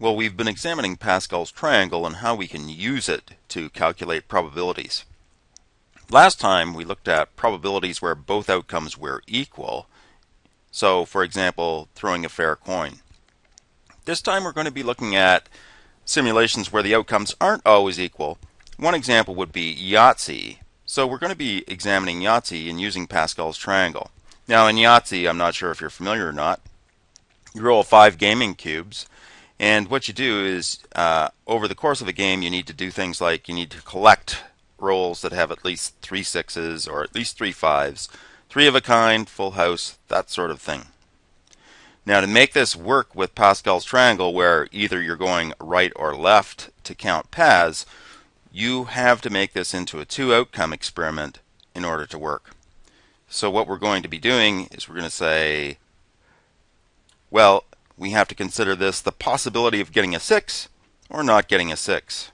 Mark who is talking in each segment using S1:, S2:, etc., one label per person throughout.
S1: Well, we've been examining Pascal's triangle and how we can use it to calculate probabilities. Last time we looked at probabilities where both outcomes were equal. So, for example, throwing a fair coin. This time we're going to be looking at simulations where the outcomes aren't always equal. One example would be Yahtzee. So we're going to be examining Yahtzee and using Pascal's triangle. Now in Yahtzee, I'm not sure if you're familiar or not, you roll five gaming cubes and what you do is, uh, over the course of a game, you need to do things like you need to collect rolls that have at least three sixes or at least three fives, three of a kind, full house, that sort of thing. Now, to make this work with Pascal's triangle, where either you're going right or left to count paths, you have to make this into a two outcome experiment in order to work. So, what we're going to be doing is we're going to say, well, we have to consider this the possibility of getting a 6 or not getting a 6.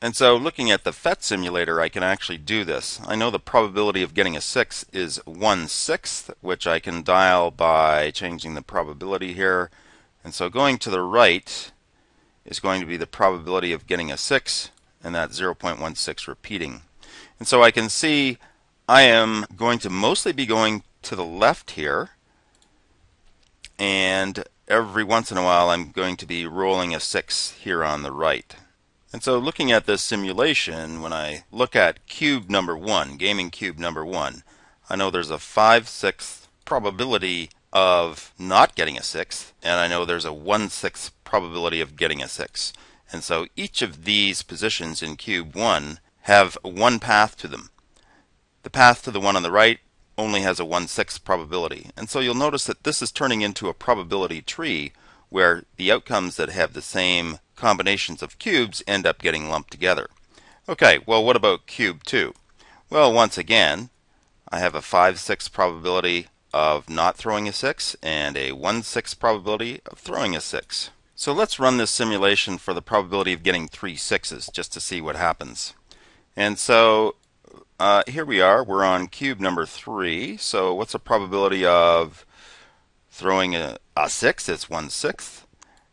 S1: And so looking at the FET simulator, I can actually do this. I know the probability of getting a 6 is 1 sixth, which I can dial by changing the probability here. And so going to the right is going to be the probability of getting a 6, and that's 0.16 repeating. And so I can see I am going to mostly be going to the left here, and every once in a while I'm going to be rolling a 6 here on the right. And so looking at this simulation, when I look at cube number 1, gaming cube number 1, I know there's a 5 6 probability of not getting a 6, and I know there's a 1 6 probability of getting a 6. And so each of these positions in cube 1 have one path to them. The path to the one on the right only has a 1 6 probability. And so you'll notice that this is turning into a probability tree where the outcomes that have the same combinations of cubes end up getting lumped together. Okay, well what about cube 2? Well, once again, I have a 5 6 probability of not throwing a 6 and a 1 6 probability of throwing a 6. So let's run this simulation for the probability of getting three sixes just to see what happens. And so uh, here we are. We're on cube number three. So what's the probability of throwing a, a six? It's one sixth.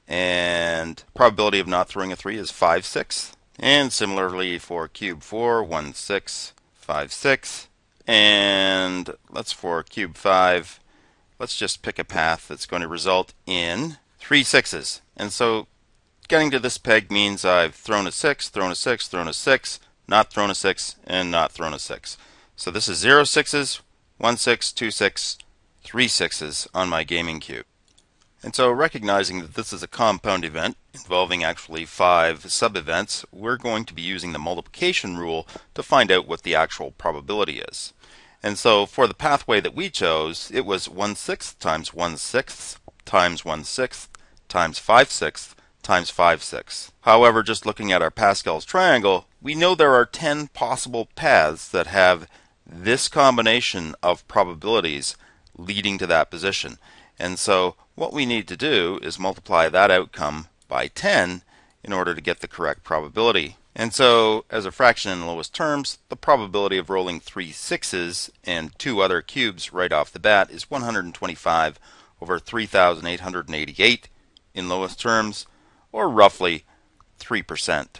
S1: And probability of not throwing a three is five sixths. And similarly for cube four, one six, five six. And let's for cube five, let's just pick a path that's going to result in three sixes. And so getting to this peg means I've thrown a six, thrown a six, thrown a six, not thrown a 6, and not thrown a 6. So this is zero sixes, two six, three sixes on my gaming cube. And so recognizing that this is a compound event involving actually five sub-events, we're going to be using the multiplication rule to find out what the actual probability is. And so for the pathway that we chose, it was one sixth times one sixth times one sixth times 5 sixths, times 5 six. However, just looking at our Pascal's triangle, we know there are 10 possible paths that have this combination of probabilities leading to that position. And so what we need to do is multiply that outcome by 10 in order to get the correct probability. And so, as a fraction in lowest terms, the probability of rolling three sixes and two other cubes right off the bat is 125 over 3,888 in lowest terms or roughly 3%.